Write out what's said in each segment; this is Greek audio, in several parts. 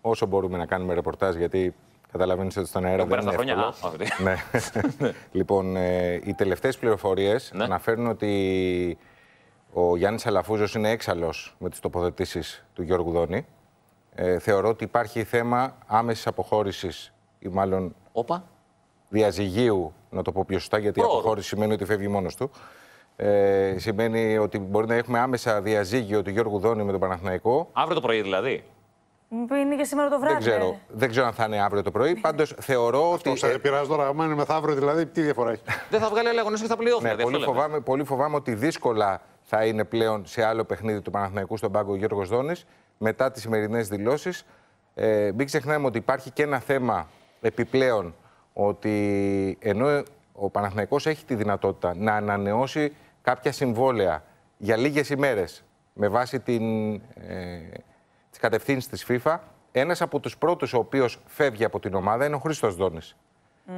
όσο, μπορούμε να κάνουμε ρεπορτάζ, γιατί καταλαβαίνεις ότι στον αέρα δεν είναι χρόνια. ναι. ναι. λοιπόν, ε, οι τελευταίες πληροφορίες ναι. αναφέρουν ότι ο Γιάννης Αλαφούζος είναι έξαλλος με τις τοποθετήσεις του Γιώργου Δόνη. Ε, θεωρώ ότι υπάρχει θέμα άμεσης αποχώρησης ή μάλλον Οπα. διαζυγίου, να το πω πιο σωστά, γιατί η αποχώρηση σημαίνει ότι φεύγει μόνος του. Ε, σημαίνει ότι μπορεί να έχουμε άμεσα διαζύγιο του Γιώργου Δόνη με τον Παναθηναϊκό. Αύριο το πρωί δηλαδή. Είναι και σήμερα το βράδυ. Δεν ξέρω, δεν ξέρω αν θα είναι αύριο το πρωί. Ναι. Πάντως θεωρώ Αυτό ότι. Δεν πειράζει τώρα. αν είναι μεθαύριο, δηλαδή, τι διαφορά έχει. δεν θα βγάλει άλλη και θα πληρώσει. Ναι, πολύ, φοβάμαι, πολύ φοβάμαι ότι δύσκολα θα είναι πλέον σε άλλο παιχνίδι του Παναθηναϊκού στον πάγκο ο Γιώργος Δόνης μετά τις σημερινές δηλώσεις. Ε, μην ξεχνάμε ότι υπάρχει και ένα θέμα επιπλέον ότι ενώ ο Παναθηναϊκός έχει τη δυνατότητα να ανανεώσει κάποια συμβόλαια για λίγες ημέρες με βάση την ε, Της κατευθύνσης της FIFA, ένας από τους πρώτους ο οποίος φεύγει από την ομάδα είναι ο Χρήστος Δόνης. Mm.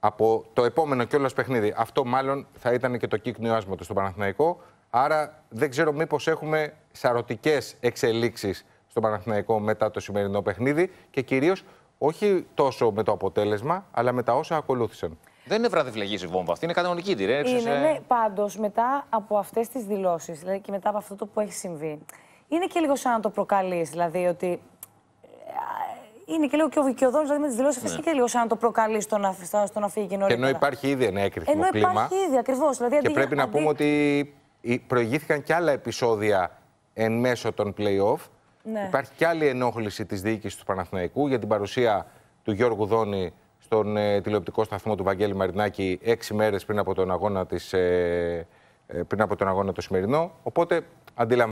Από το επόμενο κιόλας παιχνίδι. Αυτό μάλλον θα ήταν και το κύκνιο άσμο του στο Παναθηναϊκό. Άρα δεν ξέρω μήπως έχουμε σαρωτικές εξελίξεις στο Παναθηναϊκό μετά το σημερινό παιχνίδι και κυρίως όχι τόσο με το αποτέλεσμα, αλλά με τα όσα ακολούθησαν. Δεν είναι βραδιφλεγής η βόμβα αυτή, είναι κανονική τη Είναι, ε. ναι, πάντως μετά από αυτές τις δηλώσεις δηλαδή και μετά από αυτό το που έχει συμβεί, είναι και λίγο σαν να το προκαλείς. Δηλαδή ότι. Ε, είναι και λίγο και ο Δικαιοδόνη, δηλαδή με τις δηλώσεις αυτές, ναι. και λίγο σαν να το προκαλείς στο να, στο να φύγει νωρίτερα. Και ενώ υπάρχει ήδη ένα έκρηθμο ενώ κλίμα. ήδη, ακριβώς. Δηλαδή, και πρέπει να πούμε ότι προηγήθηκαν και άλλα επεισόδια εν μέσω των playoff. Ναι. Υπάρχει και άλλη ενόχληση της διοίκησης του Παναθηναϊκού για την παρουσία του Γιώργου Δόνη στον ε, τηλεοπτικό σταθμό του Βαγγέλη Μαρινάκη έξι μέρες πριν από ε, ε, πριν από τον αγώνα το σημερινό. Οπότε αντιλαμβάνομαι.